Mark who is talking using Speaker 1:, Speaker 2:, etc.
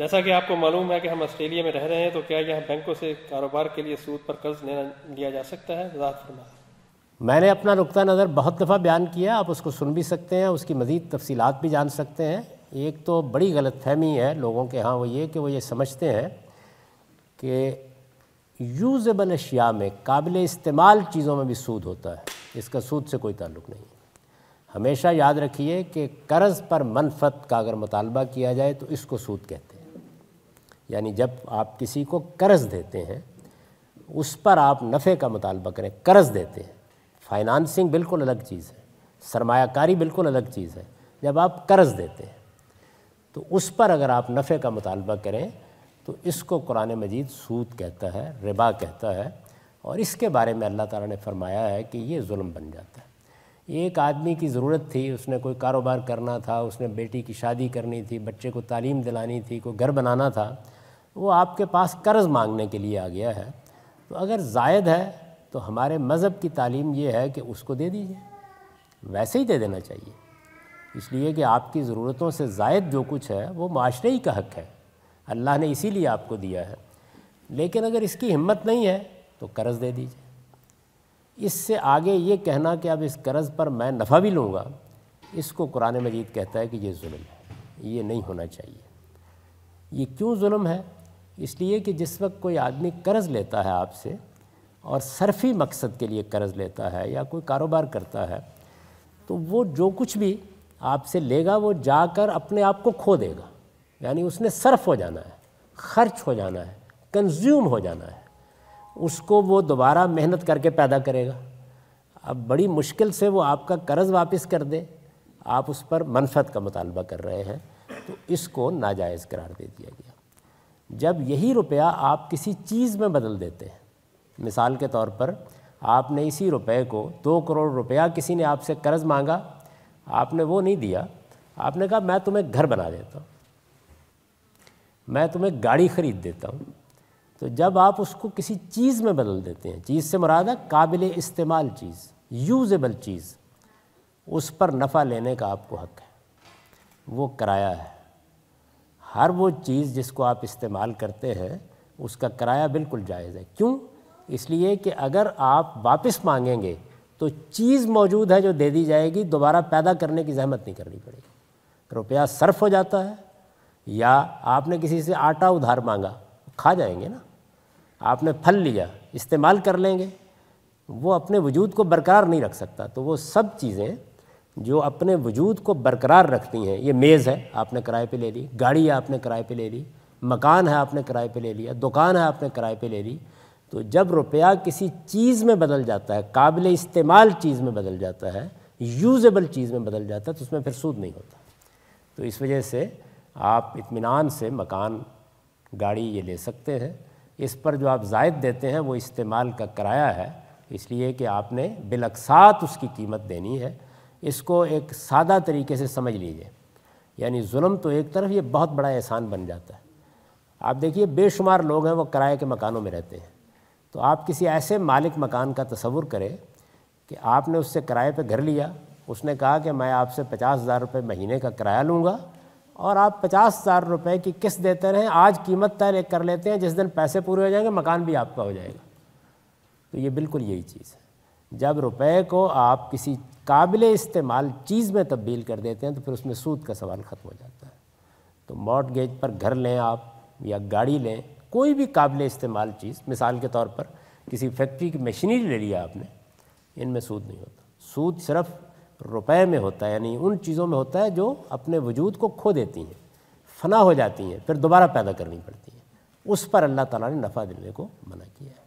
Speaker 1: जैसा कि आपको मालूम है कि हम ऑस्ट्रेलिया में रह रहे हैं तो क्या यहाँ बैंकों से कारोबार के लिए सूद पर कर्ज लेना लिया जा सकता है मैंने अपना नुकता नज़र बहुत दफ़ा बयान किया आप उसको सुन भी सकते हैं उसकी मज़ीद तफसीत भी जान सकते हैं एक तो बड़ी गलत फहमी है लोगों के यहाँ वो ये कि वो ये समझते हैं कि यूज़बल अशिया में काबिल इस्तेमाल चीज़ों में भी सूद होता है इसका सूद से कोई ताल्लुक़ नहीं हमेशा याद रखिए कि कर्ज़ पर मनफत का अगर मुतालबा किया जाए तो इसको सूद कहते हैं यानी जब आप किसी को कर्ज़ देते हैं उस पर आप नफ़े का मुतालबा करें कर्ज़ देते हैं फ़ाइनानसिंग बिल्कुल अलग चीज़ है सरमाकारी बिल्कुल अलग चीज़ है जब आप कर्ज़ देते हैं तो उस पर अगर आप नफ़े का मुतालबा करें तो इसको कुरान मजीद सूद कहता है रिबा कहता है और इसके बारे में अल्लाह ताला ने फरमाया है कि ये जुल्म बन जाता है एक आदमी की ज़रूरत थी उसने कोई कारोबार करना था उसने बेटी की शादी करनी थी बच्चे को तालीम दिलानी थी कोई घर बनाना था वो आपके पास कर्ज़ मांगने के लिए आ गया है तो अगर जायद है तो हमारे मज़हब की तालीम ये है कि उसको दे दीजिए वैसे ही दे देना चाहिए इसलिए कि आपकी ज़रूरतों से जायद जो कुछ है वो माशरे ही का हक है अल्लाह ने इसीलिए आपको दिया है लेकिन अगर इसकी हिम्मत नहीं है तो कर्ज़ दे दीजिए इससे आगे ये कहना कि अब इस कर्ज़ पर मैं नफ़ा भी लूँगा इसको कुरान मजीद कहता है कि ये जुल्म है ये नहीं होना चाहिए ये क्यों जुल्म है इसलिए कि जिस वक्त कोई आदमी कर्ज़ लेता है आपसे और सरफी मकसद के लिए कर्ज़ लेता है या कोई कारोबार करता है तो वो जो कुछ भी आपसे लेगा वो जाकर अपने आप को खो देगा यानी उसने सर्फ हो जाना है खर्च हो जाना है कंज्यूम हो जाना है उसको वो दोबारा मेहनत करके पैदा करेगा अब बड़ी मुश्किल से वो आपका कर्ज़ वापस कर दे आप उस पर मनफत का मुतालबा कर रहे हैं तो इसको नाजायज़ करार दे दिया गया जब यही रुपया आप किसी चीज़ में बदल देते हैं मिसाल के तौर पर आपने इसी रुपए को दो करोड़ रुपया किसी ने आपसे कर्ज़ मांगा आपने वो नहीं दिया आपने कहा मैं तुम्हें घर बना देता हूँ मैं तुम्हें गाड़ी ख़रीद देता हूँ तो जब आप उसको किसी चीज़ में बदल देते हैं चीज़ से मुराद है काबिल इस्तेमाल चीज़ यूज़ेबल चीज़ उस पर नफ़ा लेने का आपको हक है वो किराया है हर वो चीज़ जिसको आप इस्तेमाल करते हैं उसका किराया बिल्कुल जायज़ है क्यों इसलिए कि अगर आप वापस मांगेंगे तो चीज़ मौजूद है जो दे दी जाएगी दोबारा पैदा करने की जहमत नहीं करनी पड़ेगी रुपया सर्फ हो जाता है या आपने किसी से आटा उधार मांगा खा जाएंगे ना आपने फल लिया इस्तेमाल कर लेंगे वो अपने वजूद को बरकरार नहीं रख सकता तो वो सब चीज़ें जो अपने वजूद को बरकरार रखती हैं ये मेज़ है आपने किराए पे ले ली गाड़ी है आपने किराए पे ले ली मकान है आपने किराए पे ले लिया दुकान है आपने किराए पे ले ली तो जब रुपया किसी चीज़ में बदल जाता है काबिल इस्तेमाल चीज़ में बदल जाता है यूज़ेबल चीज़ में बदल जाता है तो उसमें फिर सूद नहीं होता तो इस वजह से आप इतमान से मकान गाड़ी ये ले सकते हैं इस पर जो आप जायद देते हैं वो इस्तेमाल का किराया है इसलिए कि आपने बिलकसात उसकी कीमत देनी है इसको एक सादा तरीके से समझ लीजिए यानी जुल्म तो एक तरफ ये बहुत बड़ा एहसान बन जाता है आप देखिए बेशुमार लोग हैं वो किराए के मकानों में रहते हैं तो आप किसी ऐसे मालिक मकान का तस्वुर करें कि आपने उससे किराए पर घर लिया उसने कहा कि मैं आपसे पचास हज़ार रुपये महीने का किराया लूँगा और आप पचास हज़ार रुपये की किस्त देते रहें आज कीमत तय कर लेते हैं जिस दिन पैसे पूरे हो जाएंगे मकान भी आपका हो जाएगा तो ये बिल्कुल यही चीज़ है जब रुपए को आप किसी काबिल इस्तेमाल चीज़ में तब्दील कर देते हैं तो फिर उसमें सूद का सवाल ख़त्म हो जाता है तो मॉडगेज पर घर लें आप या गाड़ी लें कोई भी काबिल इस्तेमाल चीज़ मिसाल के तौर पर किसी फैक्ट्री की मशीनरी ले लिया आपने इनमें सूद नहीं होता सूद सिर्फ रुपए में होता है यानी उन चीज़ों में होता है जो अपने वजूद को खो देती हैं फना हो जाती हैं फिर दोबारा पैदा करनी पड़ती हैं उस पर अल्लाह ताला ने नफ़ा देने को मना किया है